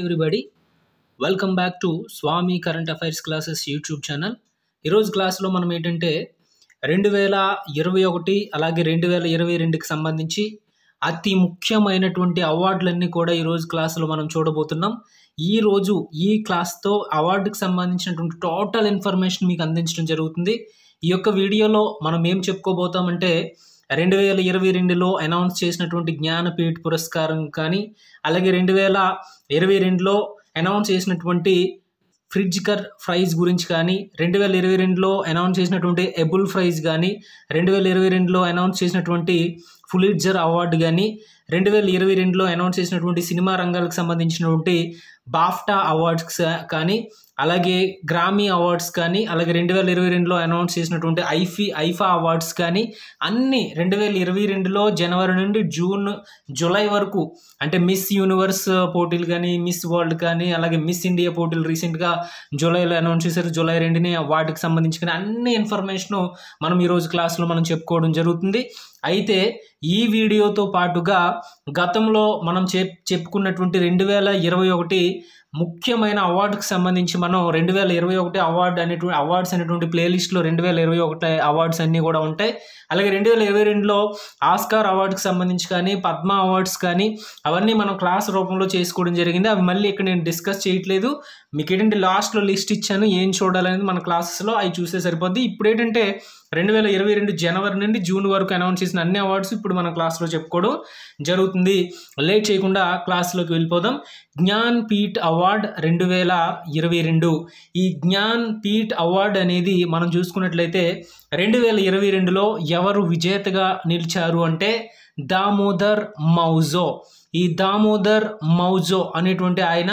everybody welcome back to Swami current affairs classes YouTube channel ఈరోజు క్లాస్లో మనం ఏంటంటే రెండు వేల ఇరవై ఒకటి అలాగే రెండు వేల ఇరవై రెండుకి సంబంధించి అతి ముఖ్యమైనటువంటి అవార్డులన్నీ కూడా ఈరోజు క్లాసులో మనం చూడబోతున్నాం ఈరోజు ఈ క్లాస్తో అవార్డుకి సంబంధించినటువంటి టోటల్ ఇన్ఫర్మేషన్ మీకు అందించడం జరుగుతుంది ఈ యొక్క వీడియోలో మనం ఏం చెప్పుకోబోతామంటే అంటే రెండు వేల ఇరవై రెండులో అనౌన్స్ చేసినటువంటి జ్ఞానపీఠ్ పురస్కారం కానీ అలాగే రెండు వేల ఇరవై రెండులో అనౌన్స్ చేసినటువంటి ఫ్రిడ్జ్కర్ ప్రైజ్ గురించి కానీ రెండు వేల ఇరవై రెండులో అనౌన్స్ చేసినటువంటి ఎబుల్ ప్రైజ్ కానీ రెండు వేల ఇరవై రెండులో అనౌన్స్ చేసినటువంటి ఫులిట్జర్ అవార్డు కానీ రెండు వేల ఇరవై రెండులో అనౌన్స్ చేసినటువంటి సినిమా రంగాలకు సంబంధించినటువంటి బాఫ్టా అవార్డ్స్ కానీ అలాగే గ్రామీ అవార్డ్స్ కానీ అలాగే రెండు వేల ఇరవై రెండులో అనౌన్స్ చేసినటువంటి ఐఫీ ఐఫా అవార్డ్స్ కానీ అన్ని రెండు వేల ఇరవై రెండులో జనవరి నుండి జూన్ జూలై వరకు అంటే మిస్ యూనివర్స్ పోటీలు కానీ మిస్ వరల్డ్ కానీ అలాగే మిస్ ఇండియా పోటీలు రీసెంట్గా జూలైలో అనౌన్స్ చేశారు జూలై రెండుని వాటికి సంబంధించి కానీ అన్ని ఇన్ఫర్మేషను మనం ఈరోజు క్లాస్లో మనం చెప్పుకోవడం జరుగుతుంది అయితే ఈ వీడియోతో పాటుగా గతంలో మనం చెప్ చెప్పుకున్నటువంటి రెండు వేల ఇరవై ఒకటి ముఖ్యమైన అవార్డుకి సంబంధించి మనం రెండు వేల ఇరవై ఒకటి అవార్డు అనేటువంటి అవార్డ్స్ అనేటువంటి ప్లేలిస్ట్లో రెండు వేల ఇరవై ఒకటి అవార్డ్స్ అన్నీ కూడా ఉంటాయి అలాగే రెండు వేల ఇరవై రెండులో ఆస్కార్ అవార్డుకి సంబంధించి కానీ పద్మ అవార్డ్స్ కానీ అవన్నీ మనం క్లాస్ రూపంలో చేసుకోవడం జరిగింది అవి మళ్ళీ ఇక్కడ నేను డిస్కస్ చేయట్లేదు మీకు ఏంటంటే లాస్ట్లో లిస్ట్ ఇచ్చాను ఏం చూడాలనేది మన క్లాసెస్లో అవి చూసే సరిపోద్ది ఇప్పుడు ఏంటంటే రెండు వేల ఇరవై రెండు జనవరి నుండి జూన్ వరకు అనౌన్స్ చేసిన అన్ని అవార్డ్స్ ఇప్పుడు మనం క్లాస్లో చెప్పుకోవడం జరుగుతుంది లేట్ చేయకుండా క్లాస్లోకి వెళ్ళిపోదాం జ్ఞాన్ పీఠ్ అవార్డ్ రెండు వేల ఇరవై రెండు ఈ జ్ఞాన్ పీఠ్ అవార్డ్ అనేది మనం చూసుకున్నట్లయితే రెండు వేల ఇరవై రెండులో ఎవరు విజేతగా నిలిచారు అంటే దామోదర్ మౌజో ఈ దామోదర్ మౌజో అనేటువంటి ఆయన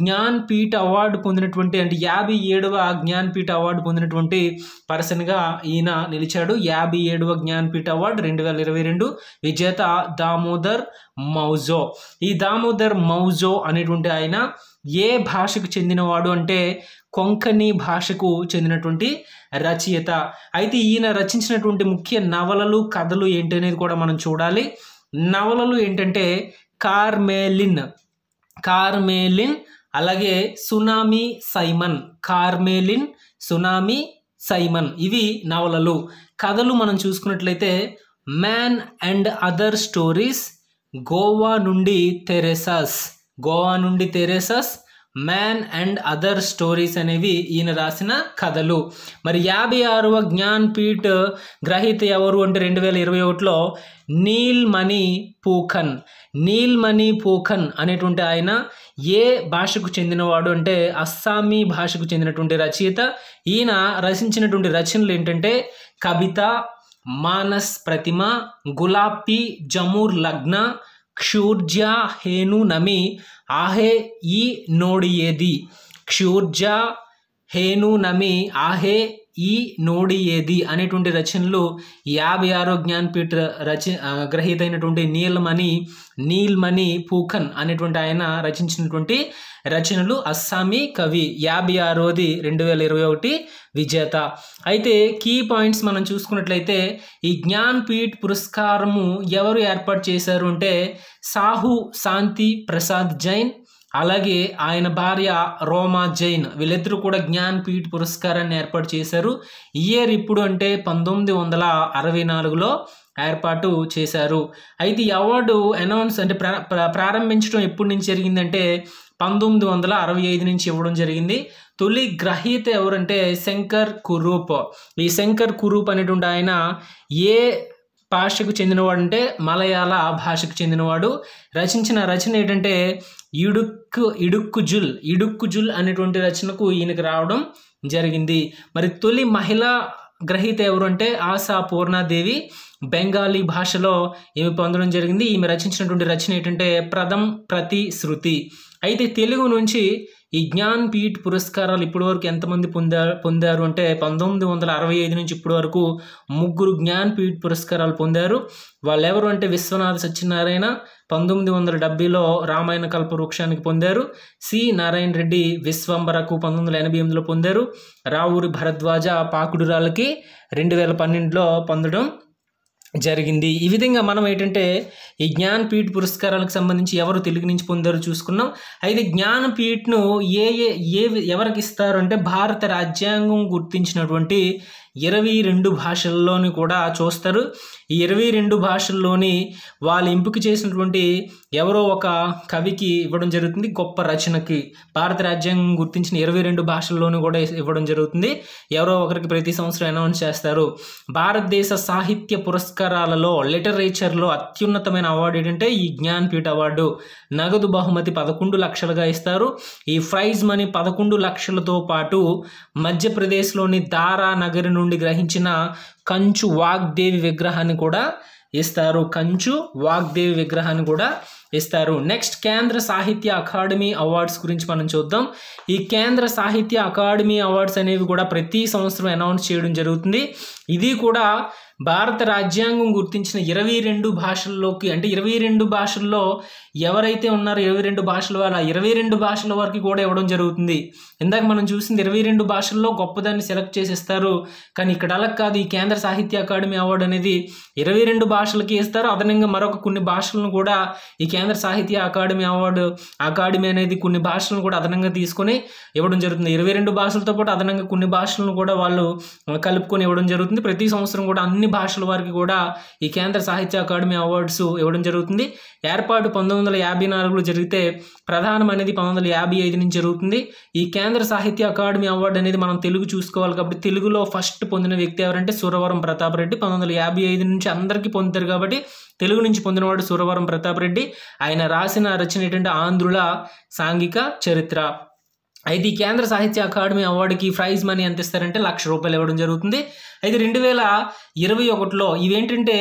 జ్ఞాన్పీఠ అవార్డు పొందినటువంటి అంటే యాభై ఏడవ జ్ఞాన్పీఠ అవార్డు పొందినటువంటి పర్సన్గా ఈయన నిలిచాడు యాభై ఏడవ జ్ఞాన్పీఠ అవార్డు రెండు వేల ఇరవై రెండు విజేత దామోదర్ మౌజో ఈ దామోదర్ మౌజో అనేటువంటి ఆయన ఏ భాషకు చెందినవాడు అంటే కొంకణి భాషకు చెందినటువంటి రచయిత అయితే ఈయన రచించినటువంటి ముఖ్య నవలలు కథలు ఏంటనేది కూడా మనం చూడాలి నవలలు ఏంటంటే కార్మేలిన్ కార్మేలిన్ అలాగే tsunami Simon Karmelin tsunami Simon ఇవి నవలలు కథలు మనం చూసుకున్నట్లయితే man and other stories Goa నుండి తెరెసస్ గోవా నుండి Teresa's man and other stories అనేవి ఈయన రాసిన కథలు మరి యాభై ఆరవ జ్ఞాన్పీఠ్ గ్రహీత ఎవరు అంటే రెండు వేల ఇరవై ఒకటిలో నీల్ మణి పూఖన్ నీల్ మణి పూఖన్ అనేటువంటి ఆయన ఏ భాషకు చెందినవాడు అంటే అస్సామీ భాషకు చెందినటువంటి రచయిత ఈయన రచించినటువంటి రచనలు ఏంటంటే కవిత మానస్ ప్రతిమ గులాపీ జమూర్ లగ్న క్షూర్జ హేను నమి ಆಹೆ ఈ నోడియేది క్షూర్జ హేను నమి ఆహే ఈ నోడి ఏది అనేటువంటి రచనలు యాభై ఆరో జ్ఞాన్పీఠ రచ గ్రహీత అయినటువంటి నీల్మణి నీల్మణి పూకన్ అనేటువంటి ఆయన రచించినటువంటి రచనలు అస్సామీ కవి యాభై ఆరోది రెండు వేల ఇరవై ఒకటి విజేత అయితే కీ పాయింట్స్ మనం చూసుకున్నట్లయితే ఈ జ్ఞాన్పీఠ్ పురస్కారము ఎవరు ఏర్పాటు చేశారు అంటే సాహు శాంతి ప్రసాద్ జైన్ అలాగే ఆయన భార్య రోమా జైన్ వీళ్ళిద్దరూ కూడా జ్ఞాన్ పీఠ్ పురస్కారాన్ని ఏర్పాటు చేశారు ఇయర్ ఇప్పుడు అంటే పంతొమ్మిది వందల అరవై నాలుగులో ఏర్పాటు చేశారు అయితే ఈ అవార్డు అనౌన్స్ అంటే ప్రారంభించడం ఎప్పటి నుంచి జరిగిందంటే పంతొమ్మిది వందల అరవై ఐదు నుంచి ఇవ్వడం జరిగింది తొలి గ్రహీత ఎవరంటే శంకర్ కురూప్ ఈ శంకర్ కురూప్ అనేటువంటి ఆయన ఏ భాషకు చెందినవాడు అంటే మలయాళ భాషకు చెందినవాడు రచించిన రచన ఏంటంటే ఇడుక్కు ఇడుక్కు జుల్ ఇడుక్కు జుల్ అనేటువంటి రచనకు ఈయనకు రావడం జరిగింది మరి తొలి మహిళా గ్రహీత ఎవరు అంటే ఆశా పూర్ణాదేవి బెంగాలీ భాషలో ఈమె పొందడం జరిగింది ఈమె రచించినటువంటి రచన ఏంటంటే ప్రథం ప్రతి శృతి అయితే తెలుగు నుంచి ఈ జ్ఞాన్ పీఠ్ పురస్కారాలు ఇప్పటివరకు ఎంతమంది పొందారు పొందారు అంటే పంతొమ్మిది వందల అరవై ఐదు నుంచి ఇప్పటి వరకు ముగ్గురు జ్ఞాన్ పీఠ్ పురస్కారాలు పొందారు వాళ్ళెవరు అంటే విశ్వనాథ సత్యనారాయణ పంతొమ్మిది వందల డెబ్బైలో రామాయణ కల్పవృక్షానికి పొందారు సి నారాయణ రెడ్డి విశ్వంబరకు పంతొమ్మిది వందల ఎనభై ఎనిమిదిలో పొందారు రావూరి భరద్వాజ పాకుడురాలకి రెండు వేల పన్నెండులో పొందడం జరిగింది ఈ విధంగా మనం ఏంటంటే ఈ జ్ఞాన్పీఠ్ పురస్కారాలకు సంబంధించి ఎవరు తెలుగు నుంచి పొందారో చూసుకున్నాం అయితే జ్ఞానపీఠ్ను ఏ ఏ ఏ ఎవరికి ఇస్తారు అంటే భారత రాజ్యాంగం గుర్తించినటువంటి ఇరవై రెండు భాషల్లోని కూడా చూస్తారు ఈ ఇరవై రెండు భాషల్లోని వాళ్ళు ఎంపిక చేసినటువంటి ఎవరో ఒక కవికి ఇవ్వడం జరుగుతుంది గొప్ప రచనకి భారత రాజ్యాంగం గుర్తించిన ఇరవై రెండు భాషల్లోనూ కూడా ఇవ్వడం జరుగుతుంది ఎవరో ఒకరికి ప్రతి సంవత్సరం అనౌన్స్ చేస్తారు భారతదేశ సాహిత్య పురస్కారాలలో లిటరేచర్లో అత్యున్నతమైన అవార్డు ఏంటంటే ఈ జ్ఞాన్పీఠ అవార్డు నగదు బహుమతి పదకొండు లక్షలుగా ఇస్తారు ఈ ప్రైజ్ మనీ పదకొండు లక్షలతో పాటు మధ్యప్రదేశ్లోని దారా నగరి నుండి నుండి గ్రహించిన కంచు వాగ్దేవి విగ్రహాన్ని కూడా ఇస్తారు కంచు వాగ్దేవి విగ్రహాన్ని కూడా ఇస్తారు నెక్స్ట్ కేంద్ర సాహిత్య అకాడమీ అవార్డ్స్ గురించి మనం చూద్దాం ఈ కేంద్ర సాహిత్య అకాడమీ అవార్డ్స్ అనేవి కూడా ప్రతి సంవత్సరం అనౌన్స్ చేయడం జరుగుతుంది ఇది కూడా భారత రాజ్యాంగం గుర్తించిన ఇరవై రెండు భాషల్లోకి అంటే ఇరవై రెండు భాషల్లో ఎవరైతే ఉన్నారో ఇరవై రెండు భాషల వల్ల ఇరవై రెండు భాషల వరకు కూడా ఇవ్వడం జరుగుతుంది ఇందాక మనం చూసింది ఇరవై రెండు భాషల్లో గొప్పదాన్ని సెలెక్ట్ ఇస్తారు కానీ ఇక్కడ అలా కాదు ఈ కేంద్ర సాహిత్య అకాడమీ అవార్డు అనేది ఇరవై రెండు భాషలకి ఇస్తారు అదనంగా మరొక కొన్ని భాషలను కూడా ఈ కేంద్ర సాహిత్య అకాడమీ అవార్డు అకాడమీ అనేది కొన్ని భాషలను కూడా అదనంగా తీసుకొని ఇవ్వడం జరుగుతుంది ఇరవై రెండు భాషలతో పాటు అదనంగా కొన్ని భాషలను కూడా వాళ్ళు కలుపుకొని ఇవ్వడం జరుగుతుంది ప్రతి సంవత్సరం కూడా అన్ని అన్ని భాషల వారికి కూడా ఈ కేంద్ర సాహిత్య అకాడమీ అవార్డ్స్ ఇవ్వడం జరుగుతుంది ఏర్పాటు పంతొమ్మిది వందల యాభై నాలుగులో జరిగితే ప్రధానం అనేది పంతొమ్మిది వందల యాభై ఐదు నుంచి జరుగుతుంది ఈ కేంద్ర సాహిత్య అకాడమీ అవార్డు అనేది మనం తెలుగు చూసుకోవాలి కాబట్టి తెలుగులో ఫస్ట్ పొందిన వ్యక్తి ఎవరంటే సురవరం ప్రతాప్ రెడ్డి పంతొమ్మిది యాభై ఐదు నుంచి అందరికీ పొందుతారు కాబట్టి తెలుగు నుంచి పొందినవాడు సురవరం ప్రతాప్ రెడ్డి ఆయన రాసిన రచన ఏంటంటే ఆంధ్రుల సాంఘిక చరిత్ర అయితే ఈ కేంద్ర సాహిత్య అకాడమీ అవార్డుకి ప్రైజ్ మనీ ఎంత ఇస్తారంటే లక్ష రూపాయలు ఇవ్వడం జరుగుతుంది అయితే రెండు వేల ఇరవై ఒకటిలో ఇవేంటంటే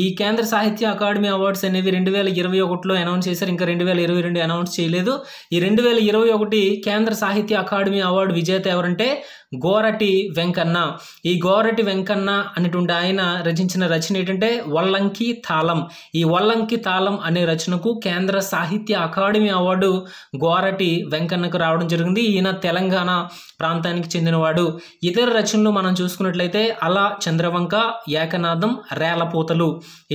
ఈ కేంద్ర సాహిత్య అకాడమీ అవార్డ్స్ అనేవి రెండు వేల ఇరవై ఒకటిలో అనౌన్స్ చేశారు ఇంకా రెండు వేల ఇరవై రెండు అనౌన్స్ చేయలేదు ఈ రెండు వేల ఇరవై ఒకటి కేంద్ర సాహిత్య అకాడమీ అవార్డు విజేత ఎవరంటే గోరటి వెంకన్న ఈ గోరటి వెంకన్న అనేటువంటి ఆయన రచించిన రచన ఏంటంటే వల్లంకి తాళం ఈ వల్లంకి తాళం అనే రచనకు కేంద్ర సాహిత్య అకాడమీ అవార్డు గోరటి వెంకన్నకు రావడం జరిగింది ఈయన తెలంగాణ ప్రాంతానికి చెందినవాడు ఇతర రచనలు మనం చూసుకున్నట్లయితే అలా చంద్రవంక ఏకనాథం రేలపూతలు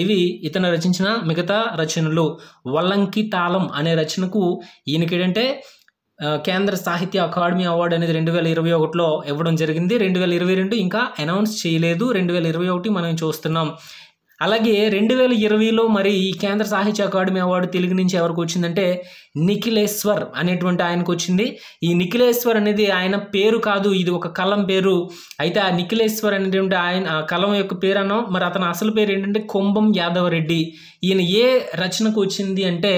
ఇవి ఇతను రచించిన మిగతా రచనలు వల్లంకి తాళం అనే రచనకు ఈయనకేంటంటే కేంద్ర సాహిత్య అకాడమీ అవార్డు అనేది రెండు వేల ఇరవై ఒకటిలో ఇవ్వడం జరిగింది రెండు వేల ఇరవై రెండు ఇంకా అనౌన్స్ చేయలేదు రెండు వేల ఇరవై ఒకటి మనం చూస్తున్నాం అలాగే రెండు వేల ఇరవైలో మరి ఈ కేంద్ర సాహిత్య అకాడమీ అవార్డు తెలుగు నుంచి ఎవరికి వచ్చిందంటే నిఖిలేశ్వర్ అనేటువంటి ఆయనకు వచ్చింది ఈ నిఖిలేశ్వర్ అనేది ఆయన పేరు కాదు ఇది ఒక కలం పేరు అయితే ఆ నిఖిలేశ్వర్ అనేటువంటి ఆయన కలం యొక్క పేరు అన్నాం మరి అతని అసలు పేరు ఏంటంటే కుంభం యాదవ రెడ్డి ఈయన ఏ రచనకు వచ్చింది అంటే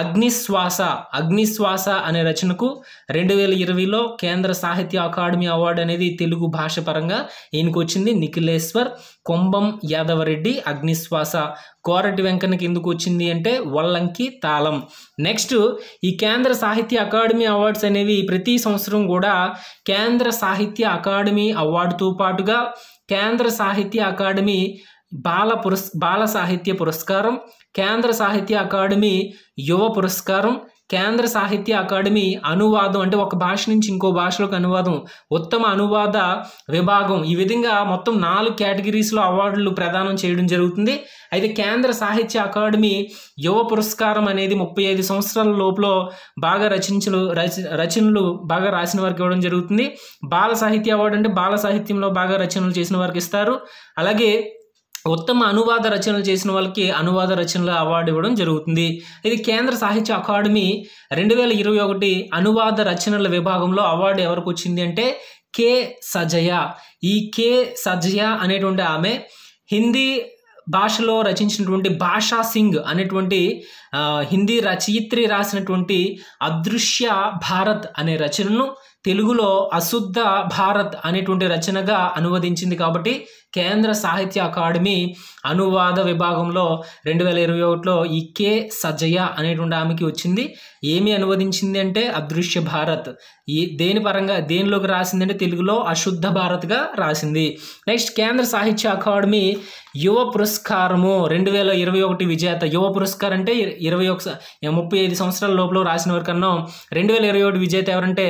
అగ్నిశ్వాస అగ్నిశ్వాస అనే రచనకు రెండు వేల ఇరవైలో కేంద్ర సాహిత్య అకాడమీ అవార్డు అనేది తెలుగు భాష పరంగా ఈయనకు వచ్చింది నిఖిలేశ్వర్ కుంభం యాదవరెడ్డి అగ్నిశ్వాస కోరటి వెంకన్నకి ఎందుకు వచ్చింది అంటే వల్లంకి తాళం నెక్స్ట్ ఈ కేంద్ర సాహిత్య అకాడమీ అవార్డ్స్ అనేవి ప్రతి సంవత్సరం కూడా కేంద్ర సాహిత్య అకాడమీ అవార్డుతో పాటుగా కేంద్ర సాహిత్య అకాడమీ బాల పురస్ బాల సాహిత్య పురస్కారం కేంద్ర సాహిత్య అకాడమీ యువ పురస్కారం కేంద్ర సాహిత్య అకాడమీ అనువాదం అంటే ఒక భాష నుంచి ఇంకో భాషలోకి అనువాదం ఉత్తమ అనువాద విభాగం ఈ విధంగా మొత్తం నాలుగు కేటగిరీస్లో అవార్డులు ప్రదానం చేయడం జరుగుతుంది అయితే కేంద్ర సాహిత్య అకాడమీ యువ పురస్కారం అనేది ముప్పై ఐదు సంవత్సరాల లోపల బాగా రచించలు రచనలు బాగా రాసిన వారికి ఇవ్వడం జరుగుతుంది బాల సాహిత్య అవార్డు అంటే బాల సాహిత్యంలో బాగా రచనలు చేసిన వారికి ఇస్తారు అలాగే ఉత్తమ అనువాద రచనలు చేసిన వాళ్ళకి అనువాద రచనల అవార్డు ఇవ్వడం జరుగుతుంది ఇది కేంద్ర సాహిత్య అకాడమీ రెండు వేల ఇరవై ఒకటి అనువాద రచనల విభాగంలో అవార్డు ఎవరికి వచ్చింది అంటే కే సజయ ఈ కే సజయ అనేటువంటి ఆమె హిందీ భాషలో రచించినటువంటి భాషా సింగ్ అనేటువంటి హిందీ రచయిత్రి రాసినటువంటి అదృశ్య భారత్ అనే రచనను తెలుగులో అశుద్ధ భారత్ అనేటువంటి రచనగా అనువదించింది కాబట్టి केंद्र साहित्य अकाडमी అనువాద విభాగంలో రెండు వేల ఇరవై ఒకటిలో ఈ కే సజయ అనేటువంటి ఆమెకి వచ్చింది ఏమి అనువదించింది అంటే అదృశ్య భారత్ ఈ దేని పరంగా దేనిలోకి రాసిందంటే తెలుగులో అశుద్ధ భారత్గా రాసింది నెక్స్ట్ కేంద్ర సాహిత్య అకాడమీ యువ పురస్కారము రెండు వేల ఇరవై ఒకటి విజేత యువ పురస్కారం అంటే ఇరవై ఒక ముప్పై ఐదు సంవత్సరాల లోపల రాసిన వరకన్నా రెండు వేల ఇరవై ఒకటి విజేత ఎవరంటే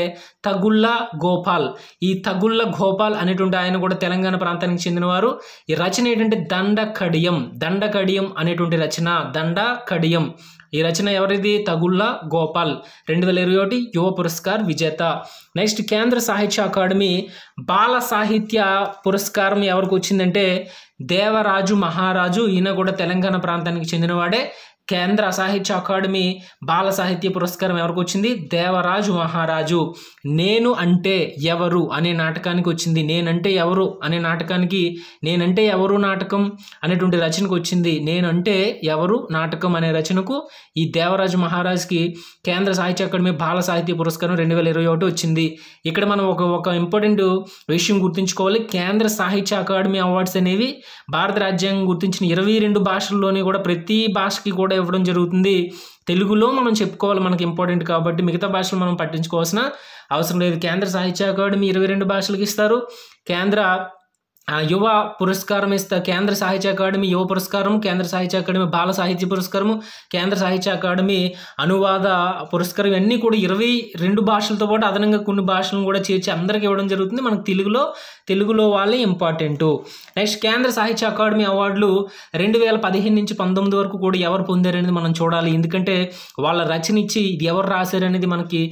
తగుళ్ళ గోపాల్ ఈ తగుళ్ళ గోపాల్ అనేటువంటి ఆయన కూడా తెలంగాణ ప్రాంతానికి చెందినవారు ఈ రచన ఏంటంటే దండ దండకడియం దండకడియం అనేటువంటి రచన దండ కడియం ఈ రచన ఎవరిది తగుళ్ళ గోపాల్ రెండు వేల ఇరవై ఒకటి యువ పురస్కార్ విజేత నెక్స్ట్ కేంద్ర సాహిత్య అకాడమీ బాల సాహిత్య పురస్కారం ఎవరికి వచ్చిందంటే దేవరాజు మహారాజు ఈయన కూడా తెలంగాణ ప్రాంతానికి చెందినవాడే కేంద్ర సాహిత్య అకాడమీ బాల సాహిత్య పురస్కారం ఎవరికి వచ్చింది దేవరాజు మహారాజు నేను అంటే ఎవరు అనే నాటకానికి వచ్చింది నేనంటే ఎవరు అనే నాటకానికి నేనంటే ఎవరు నాటకం అనేటువంటి రచనకు వచ్చింది నేనంటే ఎవరు నాటకం అనే రచనకు ఈ దేవరాజు మహారాజ్కి కేంద్ర సాహిత్య అకాడమీ బాల సాహిత్య పురస్కారం రెండు వేల ఇరవై ఒకటి వచ్చింది ఇక్కడ మనం ఒక ఒక ఇంపార్టెంట్ విషయం గుర్తుంచుకోవాలి కేంద్ర సాహిత్య అకాడమీ అవార్డ్స్ అనేవి భారత రాజ్యాంగం గుర్తించిన ఇరవై రెండు భాషల్లోని కూడా ప్రతి భాషకి కూడా కూడా ఇవ్వడం జరుగుతుంది తెలుగులో మనం చెప్పుకోవాలి మనకి ఇంపార్టెంట్ కాబట్టి మిగతా భాషలు మనం పట్టించుకోవాల్సిన అవసరం లేదు కేంద్ర సాహిత్య అకాడమీ ఇరవై రెండు భాషలకు ఇస్తారు కేంద్ర యువ పురస్కారం ఇస్తా కేంద్ర సాహిత్య అకాడమీ యువ పురస్కారం కేంద్ర సాహిత్య అకాడమీ బాల సాహిత్య పురస్కారం కేంద్ర సాహిత్య అకాడమీ అనువాద పురస్కారం ఇవన్నీ కూడా ఇరవై రెండు భాషలతో పాటు అదనంగా కొన్ని భాషలను కూడా చేర్చి అందరికీ ఇవ్వడం జరుగుతుంది మనకు తెలుగులో తెలుగులో వాళ్ళే ఇంపార్టెంట్ నెక్స్ట్ కేంద్ర సాహిత్య అకాడమీ అవార్డులు రెండు వేల పదిహేను నుంచి పంతొమ్మిది వరకు కూడా ఎవరు పొందారనేది మనం చూడాలి ఎందుకంటే వాళ్ళ రచన ఇచ్చి ఇది ఎవరు రాశారనేది మనకి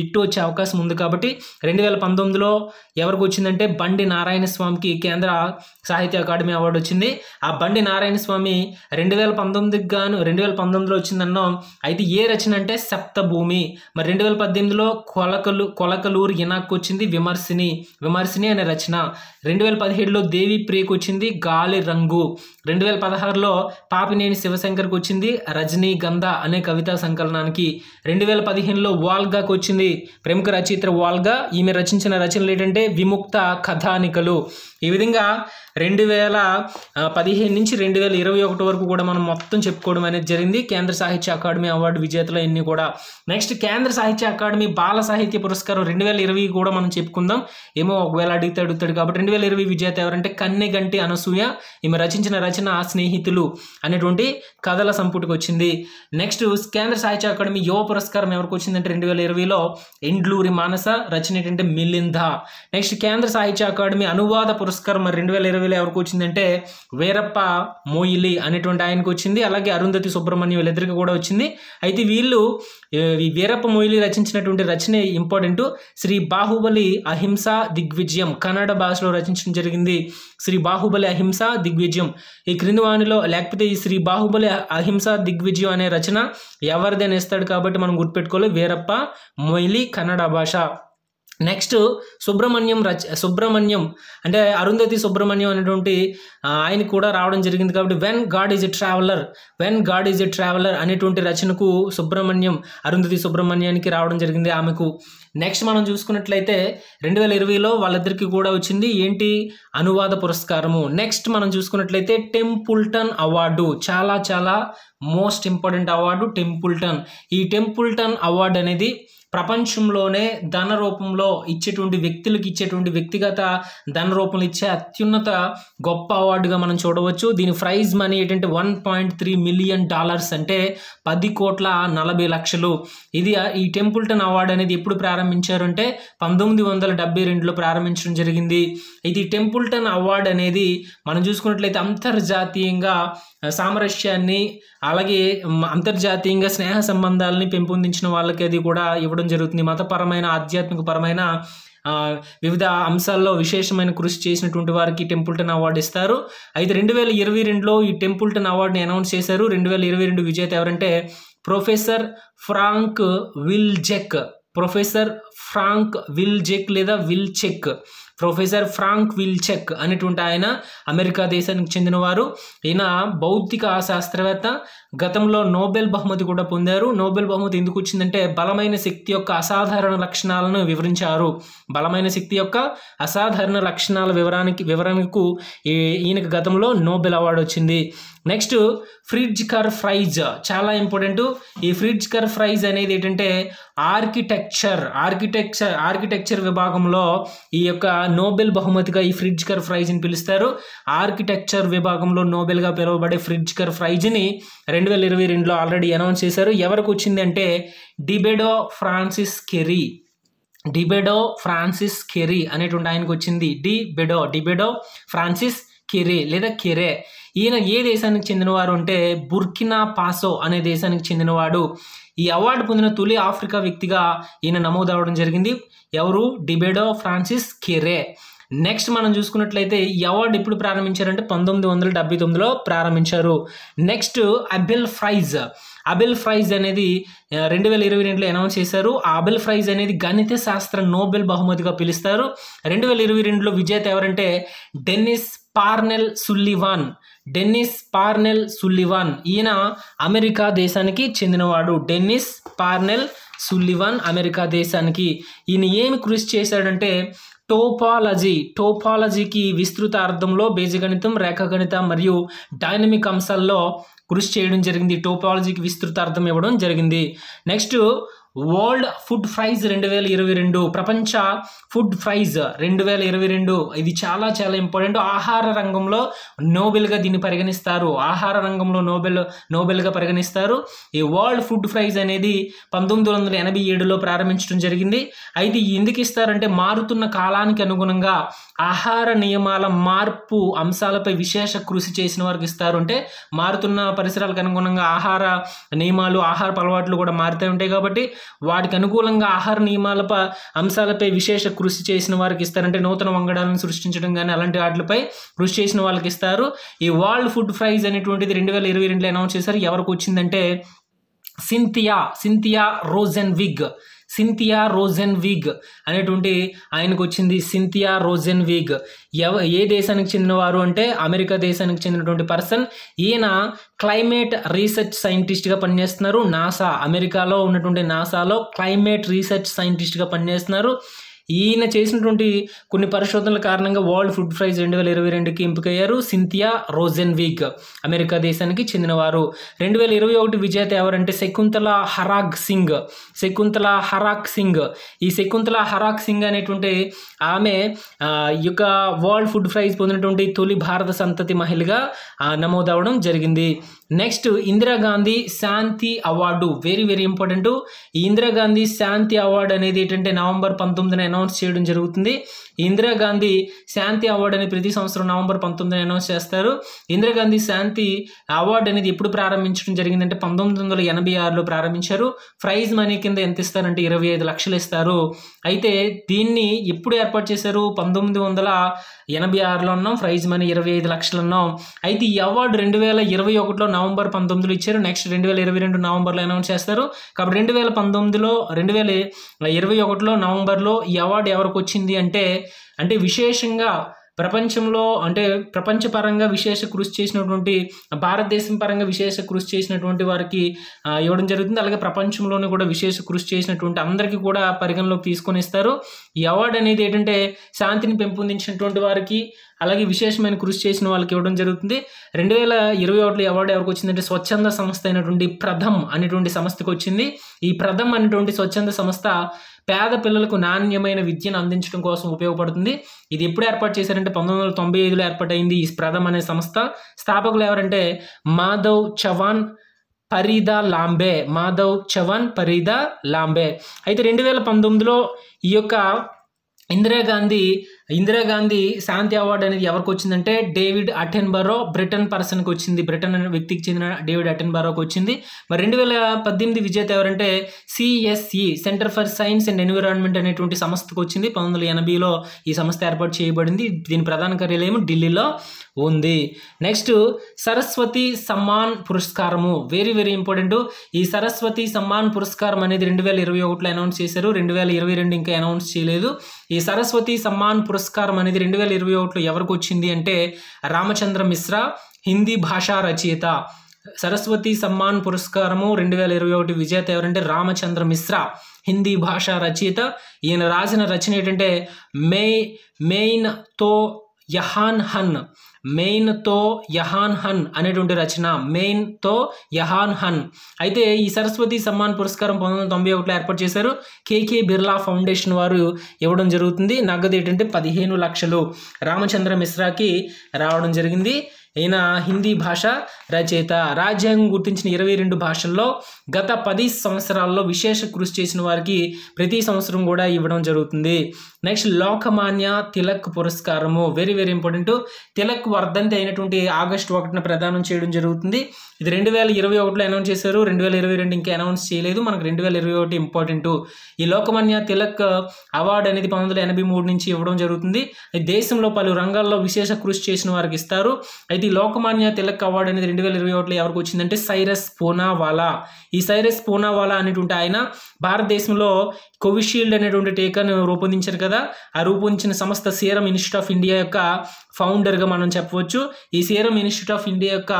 బిట్టు వచ్చే అవకాశం ఉంది కాబట్టి రెండు వేల పంతొమ్మిదిలో ఎవరికి వచ్చిందంటే బండి నారాయణ స్వామి స్వామికి కేంద్ర సాహిత్య అకాడమీ అవార్డు వచ్చింది ఆ బండి నారాయణ స్వామి రెండు వేల పంతొమ్మిదికి గాను రెండు వేల పంతొమ్మిదిలో వచ్చిందన్నాం అయితే ఏ రచన అంటే సప్తభూమి మరి రెండు వేల పద్దెనిమిదిలో కొలకలు కొలకలూరు ఇనాక్ వచ్చింది విమర్శిని విమర్శిని అనే రచన రెండు వేల పదిహేడులో దేవి ప్రియకు వచ్చింది గాలి రంగు రెండు వేల పదహారులో పాపినేని శివశంకర్కి వచ్చింది రజనీగంధ అనే కవితా సంకలనానికి రెండు వేల పదిహేనులో వాల్గాకు వచ్చింది ప్రముఖ రచయిత్ర వాల్గా ఈమె రచించిన రచనలు ఏంటంటే విముక్త కథానికలు ఈ విధంగా రెండు వేల పదిహేను నుంచి రెండు వేల ఇరవై ఒకటి వరకు కూడా మనం మొత్తం చెప్పుకోవడం అనేది జరిగింది కేంద్ర సాహిత్య అకాడమీ అవార్డు విజేతలు ఎన్ని కూడా నెక్స్ట్ కేంద్ర సాహిత్య అకాడమీ బాల సాహిత్య పురస్కారం రెండు వేల ఇరవై కూడా మనం చెప్పుకుందాం ఏమో ఒకవేళ అడిగితే అడుగుతాడు కాబట్టి రెండు వేల ఇరవై విజేత ఎవరంటే కన్నె గంటి అనసూయ ఈమె రచించిన రచన ఆ స్నేహితులు అనేటువంటి కథల సంపుటికి వచ్చింది నెక్స్ట్ కేంద్ర సాహిత్య అకాడమీ యువ పురస్కారం ఎవరికి వచ్చిందంటే రెండు వేల ఇరవైలో ఎండ్లూరి మానస రచన ఏంటంటే మిలింద నెక్స్ట్ కేంద్ర సాహిత్య అకాడమీ అనువాద పురస్కారం రెండు వేల ఇరవై వేలు ఎవరికి వచ్చిందంటే వీరప్ప మోయిలి అనేటువంటి ఆయనకు వచ్చింది అలాగే అరుంధతి సుబ్రహ్మణ్యం వీళ్ళిద్దరికి కూడా వచ్చింది అయితే వీళ్ళు వీరప్ప మొయిలి రచించినటువంటి రచన ఇంపార్టెంట్ శ్రీ బాహుబలి అహింస దిగ్విజయం కన్నడ భాషలో రచించడం జరిగింది శ్రీ బాహుబలి అహింస దిగ్విజయం ఈ క్రింది వాణిలో లేకపోతే ఈ శ్రీ బాహుబలి అహింస దిగ్విజయం అనే రచన ఎవరిదైనా ఇస్తాడు కాబట్టి మనం గుర్తుపెట్టుకోవాలి వీరప్ప మొయిలి కన్నడ భాష నెక్స్ట్ సుబ్రహ్మణ్యం రచ సుబ్రహ్మణ్యం అంటే అరుంధతి సుబ్రహ్మణ్యం అనేటువంటి ఆయన కూడా రావడం జరిగింది కాబట్టి when God is a traveller when God is a traveller అనేటువంటి రచనకు సుబ్రహ్మణ్యం అరుంధతి సుబ్రహ్మణ్యానికి రావడం జరిగింది ఆమెకు నెక్స్ట్ మనం చూసుకున్నట్లయితే రెండు వేల ఇరవైలో వాళ్ళిద్దరికీ కూడా వచ్చింది ఏంటి అనువాద పురస్కారము నెక్స్ట్ మనం చూసుకున్నట్లయితే టెంపుల్టన్ అవార్డు చాలా చాలా మోస్ట్ ఇంపార్టెంట్ అవార్డు టెంపుల్టన్ ఈ టెంపుల్టన్ అవార్డు అనేది ప్రపంచంలోనే ధన రూపంలో ఇచ్చేటువంటి వ్యక్తులకు ఇచ్చేటువంటి వ్యక్తిగత ధన రూపంలో ఇచ్చే అత్యున్నత గొప్ప అవార్డుగా మనం చూడవచ్చు దీని ప్రైజ్ మనీ ఏంటంటే one point three million dollars అంటే పది కోట్ల నలభై లక్షలు ఇది ఈ టెంపుల్టన్ అవార్డు అనేది ఎప్పుడు ప్రారంభించారంటే పంతొమ్మిది వందల డెబ్బై రెండులో ప్రారంభించడం జరిగింది ఇది టెంపుల్టన్ అవార్డు అనేది మనం చూసుకున్నట్లయితే అంతర్జాతీయంగా సామరస్యాన్ని అలాగే అంతర్జాతీయంగా స్నేహ సంబంధాలని పెంపొందించిన వాళ్ళకి అది కూడా ఇవ్వడం జరుగుతుంది మతపరమైన ఆధ్యాత్మిక పరమైన వివిధ అంశాల్లో విశేషమైన కృషి చేసినటువంటి వారికి టెంపుల్టన్ అవార్డు ఇస్తారు అయితే రెండు వేల ఇరవై రెండులో ఈ టెంపుల్టన్ అవార్డుని అనౌన్స్ చేశారు రెండు వేల ఇరవై రెండు విజేత ఎవరంటే professor Frank Wilczek professor Frank Wilczek లేదా విల్చెక్ ప్రొఫెసర్ ఫ్రాంక్ విల్చెక్ అనేటువంటి ఆయన అమెరికా దేశానికి చెందినవారు ఈయన భౌతిక శాస్త్రవేత్త గతంలో నోబెల్ బహుమతి కూడా పొందారు నోబెల్ బహుమతి ఎందుకు వచ్చిందంటే బలమైన శక్తి యొక్క అసాధారణ లక్షణాలను వివరించారు బలమైన శక్తి యొక్క అసాధారణ లక్షణాల వివరానికి వివరణకు ఈయనకు గతంలో నోబెల్ అవార్డు వచ్చింది నెక్స్ట్ ఫ్రిడ్జ్ కర్ ఫ్రైజ్ చాలా ఇంపార్టెంట్ ఈ ఫ్రిడ్జ్ కర్ ఫ్రైజ్ అనేది ఏంటంటే ఆర్కిటెక్చర్ ఆర్కిటెక్చర్ ఆర్కిటెక్చర్ విభాగంలో ఈ యొక్క నోబెల్ బహుమతిగా ఈ ఫ్రిడ్జ్ కర్ ఫ్రైజ్ని పిలుస్తారు ఆర్కిటెక్చర్ విభాగంలో నోబెల్గా పిలువబడే కర్ ఫ్రైజ్ని రెండు రెండు వేల ఇరవై రెండులో ఆల్రెడీ అనౌన్స్ చేశారు ఎవరికి వచ్చింది అంటే Diebedo Francis Kere Diebedo Francis Kere అనేటువంటి ఆయనకు వచ్చింది డిబెడో డిబెడో ఫ్రాన్సిస్ కెరే లేదా కెరే ఈయన ఏ దేశానికి చెందినవారు అంటే బుర్కినా పాసో అనే దేశానికి చెందినవాడు ఈ అవార్డు పొందిన తొలి ఆఫ్రికా వ్యక్తిగా ఈయన నమోదవడం జరిగింది ఎవరు డిబెడో ఫ్రాన్సిస్ కెరే నెక్స్ట్ మనం చూసుకున్నట్లయితే ఈ అవార్డు ఎప్పుడు ప్రారంభించారంటే పంతొమ్మిది వందల డెబ్బై తొమ్మిదిలో ప్రారంభించారు next Abel prize Abel prize అనేది రెండు వేల ఇరవై రెండులో అనౌన్స్ చేశారు ఆ అబిల్ ఫ్రైజ్ అనేది గణిత శాస్త్ర నోబెల్ బహుమతిగా పిలుస్తారు రెండు వేల ఇరవై రెండులో విజేత ఎవరంటే Dennis Parnell Sullivan Dennis Parnell Sullivan ఈయన అమెరికా దేశానికి చెందినవాడు డెన్నిస్ పార్నెల్ సుల్లివాన్ అమెరికా దేశానికి ఈయన ఏమి కృషి చేశాడంటే టోపాలజీ టోపాలజీకి విస్తృత అర్థంలో బీజగణితం రేఖాగణిత మరియు డైనమిక్ అంశాల్లో కృషి చేయడం జరిగింది టోపాలజీకి విస్తృత అర్థం ఇవ్వడం జరిగింది నెక్స్ట్ వరల్డ్ ఫుడ్ ప్రైజ్ రెండు వేల ఇరవై రెండు ప్రపంచ ఫుడ్ ప్రైజ్ రెండు వేల ఇరవై రెండు ఇది చాలా చాలా ఇంపార్టెంట్ ఆహార రంగంలో నోబెల్గా దీన్ని పరిగణిస్తారు ఆహార రంగంలో నోబెల్ నోబెల్గా పరిగణిస్తారు ఈ వరల్డ్ ఫుడ్ ప్రైజ్ అనేది పంతొమ్మిది వందల ఎనభై ఏడులో ప్రారంభించడం జరిగింది అయితే ఎందుకు ఇస్తారంటే మారుతున్న కాలానికి అనుగుణంగా ఆహార నియమాల మార్పు అంశాలపై విశేష కృషి చేసిన వారికి ఇస్తారు అంటే మారుతున్న పరిసరాలకు అనుగుణంగా ఆహార నియమాలు ఆహార అలవాట్లు కూడా మారుతూ ఉంటాయి కాబట్టి వాటికి అనుకూలంగా ఆహార నియమాల అంశాలపై విశేష కృషి చేసిన వారికి ఇస్తారంటే నూతన వంగడాలను సృష్టించడం కానీ అలాంటి వాటిపై కృషి చేసిన వాళ్ళకి ఇస్తారు ఈ వరల్డ్ ఫుడ్ ప్రైజ్ అనేటువంటిది రెండు వేల ఇరవై రెండులో అనౌన్స్ చేశారు ఎవరికి వచ్చిందంటే Cynthia Cynthia Rosenzweig Cynthia Rosenzweig అనేటువంటి ఆయనకు వచ్చింది సింథియా రోజెన్ వీగ్ ఎవ ఏ దేశానికి చెందినవారు అంటే అమెరికా దేశానికి చెందినటువంటి పర్సన్ ఈయన క్లైమేట్ రీసెర్చ్ సైంటిస్ట్గా పనిచేస్తున్నారు నాసా అమెరికాలో ఉన్నటువంటి నాసాలో క్లైమేట్ రీసెర్చ్ సైంటిస్ట్గా పనిచేస్తున్నారు ఈయన చేసినటువంటి కొన్ని పరిశోధనల కారణంగా వరల్డ్ ఫుడ్ ప్రైజ్ రెండు వేల ఇరవై రెండుకి ఎంపికయ్యారు సింథియా వీక్ అమెరికా దేశానికి చెందినవారు రెండు వేల ఇరవై ఒకటి విజేత ఎవరంటే శకుంతల హరాగ్ సింగ్ శకుంతల హరాక్ సింగ్ ఈ శకుంతల హరాక్ సింగ్ అనేటువంటి ఆమె ఈ యొక్క వరల్డ్ ఫుడ్ ప్రైజ్ పొందినటువంటి తొలి భారత సంతతి మహిళగా నమోదవడం జరిగింది నెక్స్ట్ ఇందిరాగాంధీ శాంతి అవార్డు వెరీ వెరీ ఇంపార్టెంట్ ఈ ఇందిరాగాంధీ శాంతి అవార్డు అనేది ఏంటంటే నవంబర్ పంతొమ్మిదిన అనౌన్స్ చేయడం జరుగుతుంది ఇందిరాగాంధీ శాంతి అవార్డు అనేది ప్రతి సంవత్సరం నవంబర్ పంతొమ్మిదిన అనౌన్స్ చేస్తారు ఇందిరాగాంధీ శాంతి అవార్డు అనేది ఎప్పుడు ప్రారంభించడం జరిగిందంటే పంతొమ్మిది వందల ఎనభై ఆరులో ప్రారంభించారు ప్రైజ్ మనీ కింద ఎంత ఇస్తారంటే ఇరవై ఐదు లక్షలు ఇస్తారు అయితే దీన్ని ఎప్పుడు ఏర్పాటు చేశారు పంతొమ్మిది వందల ఎనభై ఆరులో ఉన్నాం ప్రైజ్ మనీ ఇరవై ఐదు లక్షలు ఉన్నాం అయితే ఈ అవార్డు రెండు వేల ఇరవై ఒకటిలో నవంబర్ పంతొమ్మిదిలో ఇచ్చారు నెక్స్ట్ రెండు వేల ఇరవై రెండు నవంబర్లో అనౌన్స్ చేస్తారు కాబట్టి రెండు వేల పంతొమ్మిదిలో రెండు వేల ఇరవై ఒకటిలో నవంబర్లో ఈ అవార్డు ఎవరికి వచ్చింది అంటే అంటే విశేషంగా ప్రపంచంలో అంటే ప్రపంచపరంగా విశేష కృషి చేసినటువంటి భారతదేశం పరంగా విశేష కృషి చేసినటువంటి వారికి ఇవ్వడం జరుగుతుంది అలాగే ప్రపంచంలోనే కూడా విశేష కృషి చేసినటువంటి అందరికీ కూడా పరిగణలోకి తీసుకొని ఇస్తారు ఈ అవార్డు అనేది ఏంటంటే శాంతిని పెంపొందించినటువంటి వారికి అలాగే విశేషమైన కృషి చేసిన వాళ్ళకి ఇవ్వడం జరుగుతుంది రెండు వేల ఇరవై ఒకటిలో అవార్డు ఎవరికి వచ్చిందంటే స్వచ్ఛంద సంస్థ అయినటువంటి ప్రథమ్ అనేటువంటి సంస్థకు వచ్చింది ఈ ప్రథమ్ అనేటువంటి స్వచ్ఛంద సంస్థ పేద పిల్లలకు నాణ్యమైన విద్యను అందించడం కోసం ఉపయోగపడుతుంది ఇది ఎప్పుడు ఏర్పాటు చేశారంటే పంతొమ్మిది వందల తొంభై ఐదులో ఏర్పాటైంది ఈ ప్రథమ్ అనే సంస్థ స్థాపకులు ఎవరంటే మాధవ్ చవాన్ పరీదా లాంబే మాధవ్ చవాన్ పరీదా లాంబే అయితే రెండు వేల పంతొమ్మిదిలో ఈ యొక్క ఇందిరాగాంధీ ఇందిరాగాంధీ శాంతి అవార్డు అనేది ఎవరికి వచ్చిందంటే డేవిడ్ అటెన్బరో బ్రిటన్ పర్సన్కి వచ్చింది బ్రిటన్ అనే వ్యక్తికి చెందిన డేవిడ్ అటెన్బరోకి వచ్చింది మరి రెండు వేల పద్దెనిమిది విజేత ఎవరంటే CSE centre for science and environment అనేటువంటి సంస్థకు వచ్చింది పంతొమ్మిది వందల ఎనభైలో ఈ సంస్థ ఏర్పాటు చేయబడింది దీని ప్రధాన కార్యాలయం ఢిల్లీలో ఉంది నెక్స్ట్ సరస్వతి సమ్మాన్ పురస్కారము వెరీ వెరీ ఇంపార్టెంట్ ఈ సరస్వతి సమ్మాన్ పురస్కారం అనేది రెండు వేల ఇరవై ఒకటిలో అనౌన్స్ చేశారు రెండు వేల ఇరవై రెండు ఇంకా అనౌన్స్ చేయలేదు ఈ సరస్వతి సమ్మాన్ పురస్కారం అనేది రెండు వేల ఇరవై ఒకటిలో ఎవరికి వచ్చింది అంటే రామచంద్ర మిశ్రా హిందీ భాషా రచయిత సరస్వతి సమ్మాన్ పురస్కారము రెండు వేల ఇరవై ఒకటి విజేత ఎవరంటే రామచంద్ర మిశ్రా హిందీ భాషా రచయిత ఈయన రాసిన రచన ఏంటంటే మే మెయిన్ తో యహాన్ హన్ మెయిన్ తో యహాన్ హన్ అనేటువంటి రచన మెయిన్ తో యహాన్ హన్ అయితే ఈ సరస్వతి సమ్మాన్ పురస్కారం పంతొమ్మిది వందల తొంభై ఒకటిలో ఏర్పాటు చేశారు కేకే బిర్లా ఫౌండేషన్ వారు ఇవ్వడం జరుగుతుంది నగదు ఏంటంటే పదిహేను లక్షలు రామచంద్ర మిశ్రాకి రావడం జరిగింది ఈయన హిందీ భాష రచయిత రాజ్యాంగం గుర్తించిన ఇరవై రెండు భాషల్లో గత పది సంవత్సరాల్లో విశేష కృషి చేసిన వారికి ప్రతి సంవత్సరం కూడా ఇవ్వడం జరుగుతుంది నెక్స్ట్ లోకమాన్య తిలక్ పురస్కారము వెరీ వెరీ ఇంపార్టెంట్ తిలక్ వర్ధంతి అయినటువంటి ఆగస్టు ఒకటిన ప్రదానం చేయడం జరుగుతుంది ఇది రెండు వేల ఇరవై ఒకటిలో అనౌన్స్ చేశారు రెండు వేల ఇరవై రెండు ఇంకా అనౌన్స్ చేయలేదు మనకు రెండు వేల ఇరవై ఒకటి ఇంపార్టెంట్ ఈ లోకమాన్య తిలక్ అవార్డు అనేది పంతొమ్మిది వందల ఎనభై మూడు నుంచి ఇవ్వడం జరుగుతుంది దేశంలో పలు రంగాల్లో విశేష కృషి చేసిన వారికి ఇస్తారు అయితే ఇది లోకమాన్య తిలక్ అవార్డు అనేది రెండు వేల ఇరవై ఒకటిలో ఎవరికి వచ్చిందంటే సైరస్ పూనావాలా ఈ సైరస్ పూనావాలా అనేటువంటి ఆయన భారతదేశంలో కోవిషీల్డ్ అనేటువంటి టీకాను రూపొందించారు కదా ఆ రూపొందించిన సంస్థ సీరం ఇన్స్టిట్యూట్ ఆఫ్ ఇండియా యొక్క ఫౌండర్గా మనం చెప్పవచ్చు ఈ సీరం ఇన్స్టిట్యూట్ ఆఫ్ ఇండియా యొక్క